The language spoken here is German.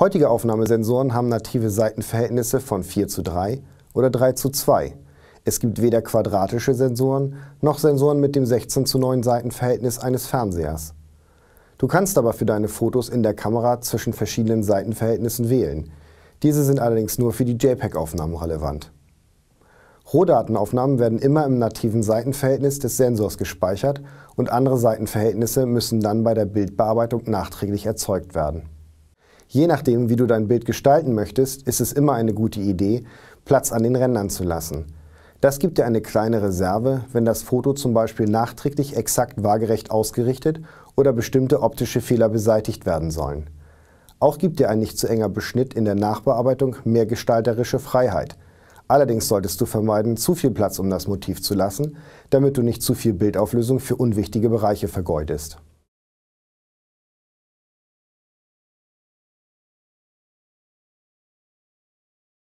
Heutige Aufnahmesensoren haben native Seitenverhältnisse von 4 zu 3 oder 3 zu 2. Es gibt weder quadratische Sensoren noch Sensoren mit dem 16 zu 9 Seitenverhältnis eines Fernsehers. Du kannst aber für deine Fotos in der Kamera zwischen verschiedenen Seitenverhältnissen wählen. Diese sind allerdings nur für die JPEG-Aufnahmen relevant. Rohdatenaufnahmen werden immer im nativen Seitenverhältnis des Sensors gespeichert und andere Seitenverhältnisse müssen dann bei der Bildbearbeitung nachträglich erzeugt werden. Je nachdem, wie du dein Bild gestalten möchtest, ist es immer eine gute Idee, Platz an den Rändern zu lassen. Das gibt dir eine kleine Reserve, wenn das Foto zum Beispiel nachträglich exakt waagerecht ausgerichtet oder bestimmte optische Fehler beseitigt werden sollen. Auch gibt dir ein nicht zu enger Beschnitt in der Nachbearbeitung mehr gestalterische Freiheit. Allerdings solltest du vermeiden, zu viel Platz um das Motiv zu lassen, damit du nicht zu viel Bildauflösung für unwichtige Bereiche vergeudest.